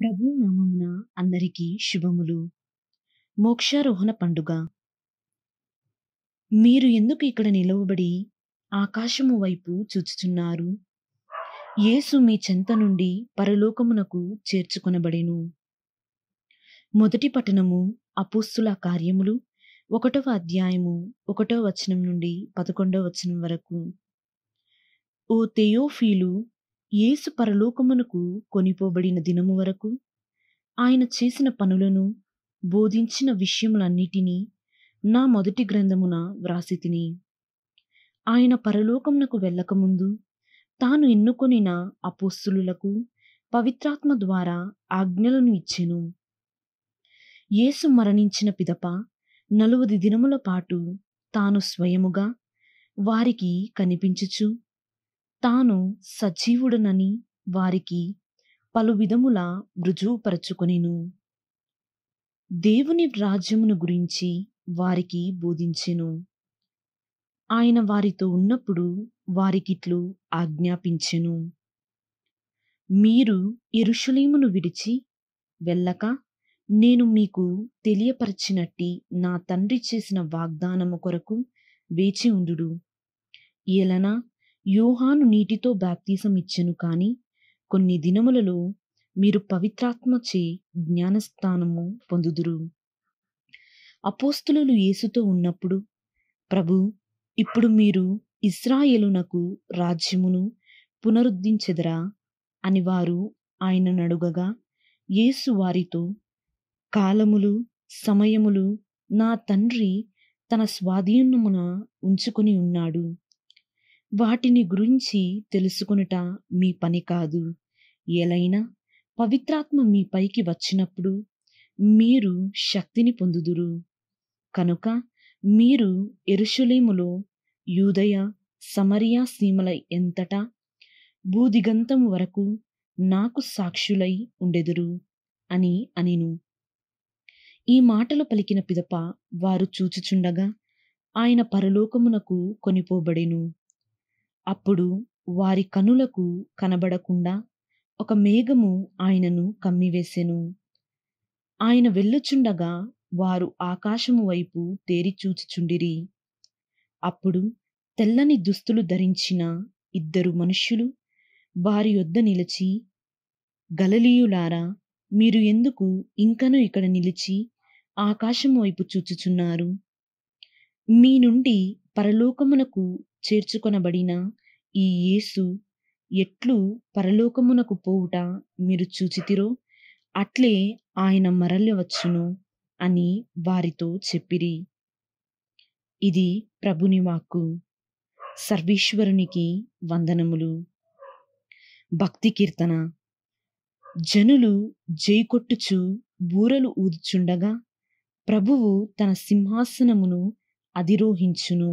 ప్రభు నామమున అందరికీ శుభములు మోక్షారోహణ పండుగ మీరు ఎందుకు ఇక్కడ నిలవబడి ఆకాశము వైపు చూచుచున్నారు యేసు మీ చెంత నుండి పరలోకమునకు చేర్చుకొనబడెను మొదటి పట్టణము అపోస్తుల కార్యములు ఒకటవ అధ్యాయము ఒకటో వచనం నుండి పదకొండవ వచనం వరకు ఓ తెయోఫీలు యేసు పరలోకమునకు కొనిపోబడిన దినము వరకు ఆయన చేసిన పనులను బోధించిన విషయములన్నిటినీ నా మొదటి గ్రంథమున వ్రాసి తిని ఆయన పరలోకమునకు వెళ్ళకముందు తాను ఎన్నుకొనిన అపోస్తులకు పవిత్రాత్మ ద్వారా ఆజ్ఞలను ఇచ్చెను యేసు మరణించిన పిదప నలువది దినముల పాటు తాను స్వయముగా వారికి కనిపించుచు తాను సజీవుడనని వారికి పలు విధముల రుజువుపరచుకొనెను దేవుని రాజ్యమును గురించి వారికి బోధించెను ఆయన వారితో ఉన్నప్పుడు వారికిట్లు ఆజ్ఞాపించెను మీరు ఎరుషులీమును విడిచి వెళ్ళక నేను మీకు తెలియపరచినట్టి నా తండ్రి చేసిన వాగ్దానము కొరకు వేచి ఉండుడు ఎలానా యూహాను నీటితో బాప్తీసం ఇచ్చెను కాని కొన్ని దినములలో మీరు పవిత్రాత్మచే జ్ఞానస్థానము పొందుదురు అపోస్తులు యేసుతో ఉన్నప్పుడు ప్రభు ఇప్పుడు మీరు ఇస్రాయేలునకు రాజ్యమును పునరుద్ధరించెదరా అని వారు ఆయన నడుగగా యేసు వారితో కాలములు సమయములు నా తండ్రి తన స్వాధీనమున ఉంచుకుని ఉన్నాడు వాటిని గురించి తెలుసుకునుట మీ పని కాదు ఏలైనా పవిత్రాత్మ మీ పైకి వచ్చినప్పుడు మీరు శక్తిని పొందుదురు కనుక మీరు ఎరుషులేములో యూదయ సమరియా సీమల ఎంతటా భూదిగంతం వరకు నాకు సాక్షులై ఉండెదురు అని అనిను ఈ మాటలు పలికిన పిదప వారు చూచుచుండగా ఆయన పరలోకమునకు కొనిపోబడెను అప్పుడు వారి కనులకు కనబడకుండా ఒక మేఘము ఆయనను కమ్మివేసెను ఆయన వెళ్ళుచుండగా వారు ఆకాశము వైపు తేరిచూచుచుండిరి అప్పుడు తెల్లని దుస్తులు ధరించిన ఇద్దరు మనుష్యులు వారి యొద్ద నిలిచి గలలీయులారా మీరు ఎందుకు ఇంకనూ ఇక్కడ నిలిచి ఆకాశం వైపు చూచుచున్నారు మీ నుండి పరలోకమునకు చేర్చుకొనబడిన ఈ యేసు ఎట్లు పరలోకమునకు పోవుట మీరు చూచితిరో అట్లే ఆయన మరలి అని వారితో చెప్పిరి ఇది ప్రభుని వాక్కు సర్వేశ్వరునికి వందనములు భక్తి కీర్తన జనులు జైకొట్టుచు బూరలు ఊదుచుండగా ప్రభువు తన సింహాసనమును అధిరోహించును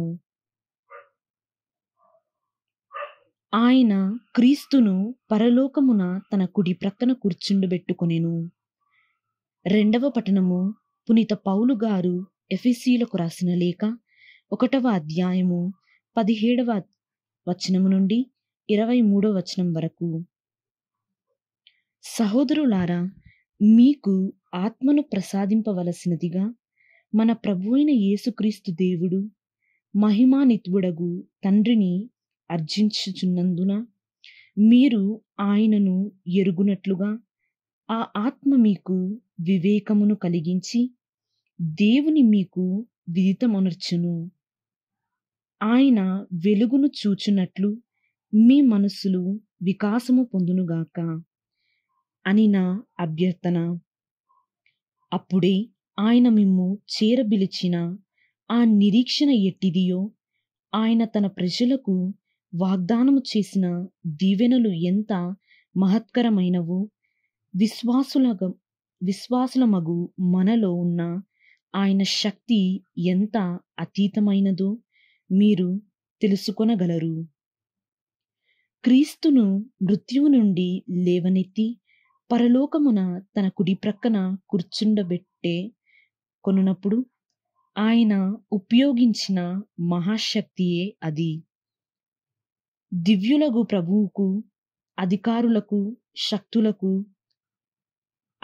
ఆయన క్రీస్తును పరలోకమున తన కుడి ప్రక్కన కూర్చుండబెట్టుకునేను రెండవ పఠనము పునీత పౌలు గారు ఎఫీసీలకు రాసిన లేఖ ఒకటవ అధ్యాయము పదిహేడవ వచనము నుండి ఇరవై మూడవ వచనం వరకు సహోదరులారా మీకు ఆత్మను ప్రసాదింపవలసినదిగా మన ప్రభు అయిన యేసుక్రీస్తు దేవుడు మహిమానితుడగు తండ్రిని అర్జించుచున్నందున మీరు ఆయనను ఎరుగునట్లుగా ఆ ఆత్మ మీకు వివేకమును కలిగించి దేవుని మీకు విదితమనర్చును ఆయన వెలుగును చూచునట్లు మీ మనస్సులు వికాసము పొందునుగాక అని నా అభ్యర్థన అప్పుడే ఆయన మిమ్ము చేరబిలిచిన ఆ నిరీక్షణ ఎట్టిదియో ఆయన తన ప్రజలకు వాగ్దానము చేసిన దీవెనలు ఎంత మహత్కరమైనవు విశ్వాసుల విశ్వాసుల మగు మనలో ఉన్న ఆయన శక్తి ఎంత అతీతమైనదో మీరు తెలుసుకొనగలరు క్రీస్తును మృత్యువు నుండి లేవనెత్తి పరలోకమున తన కుడి ప్రక్కన కూర్చుండబెట్టే కొనునప్పుడు ఆయన ఉపయోగించిన మహాశక్తియే అది దివ్యులగు ప్రభువుకు అధికారులకు శక్తులకు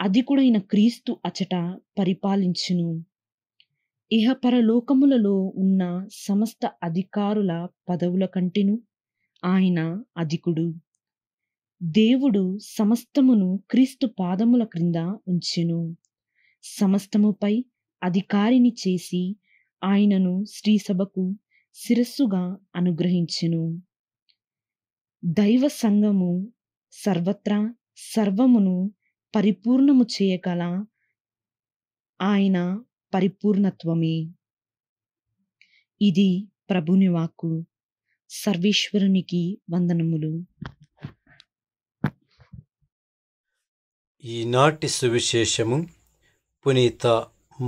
అధికుడైన క్రీస్తు అచట పరిపాలించును ఇహపరలోకములలో ఉన్న సమస్త అధికారుల పదవుల కంటిను ఆయన అధికుడు దేవుడు సమస్తమును క్రీస్తు పాదముల క్రింద ఉంచెను సమస్తముపై అధికారిని చేసి ఆయనను శ్రీసభకు శిరస్సుగా అనుగ్రహించెను దైవ సంఘము సర్వత్రా సర్వమును పరిపూర్ణము చేయగల ఆయన పరిపూర్ణత్వమే ఇది ప్రభుని వాక్కు సర్వేశ్వరునికి వందనములు ఈనాటి సువిశేషము పునీత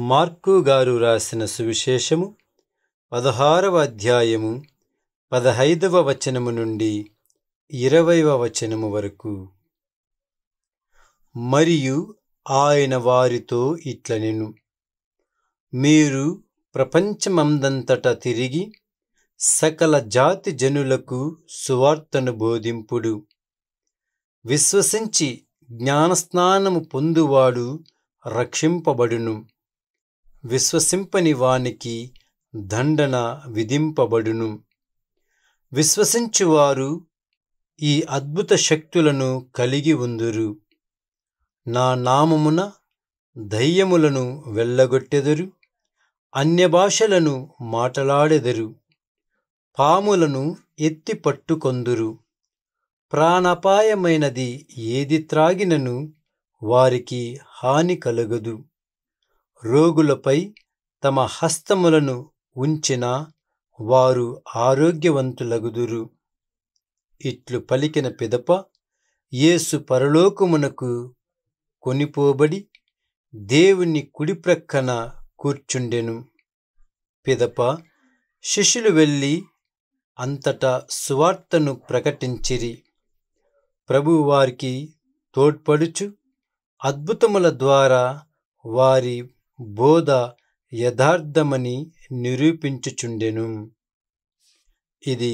మార్కు గారు రాసిన సువిశేషము పదహారవ అధ్యాయము పదహైదవ వచనము నుండి ఇరవైవ వచనము వరకు మరియు ఆయన వారితో ఇట్లనెను మీరు ప్రపంచమందంతట తిరిగి సకల జాతి జనులకు సువార్తను బోధింపుడు విశ్వసించి జ్ఞానస్నానము పొందువాడు రక్షింపబడును విశ్వసింపని వానికి దండన విధింపబడును విశ్వసించువారు ఈ అద్భుత శక్తులను కలిగి ఉందురు నా నామమున దయ్యములను వెళ్ళగొట్టెదరు అన్యభాషలను మాటలాడెదరు పాములను ఎత్తి పట్టుకొందురు ప్రాణాపాయమైనది ఏది త్రాగినను వారికి హాని కలగదు రోగులపై తమ హస్తములను ఉంచినా వారు ఆరోగ్యవంతులగుదురు ఇట్లు పలికిన పిదప యేసు పరలోకమునకు కొనిపోబడి దేవుని కుడిప్రక్కన కూర్చుండెను పిదప శిష్యులు వెళ్ళి అంతటా సువార్తను ప్రకటించిరి ప్రభువారికి తోడ్పడుచు అద్భుతముల ద్వారా వారి బోధ యథార్థమని నిరూపించుచుండెను ఇది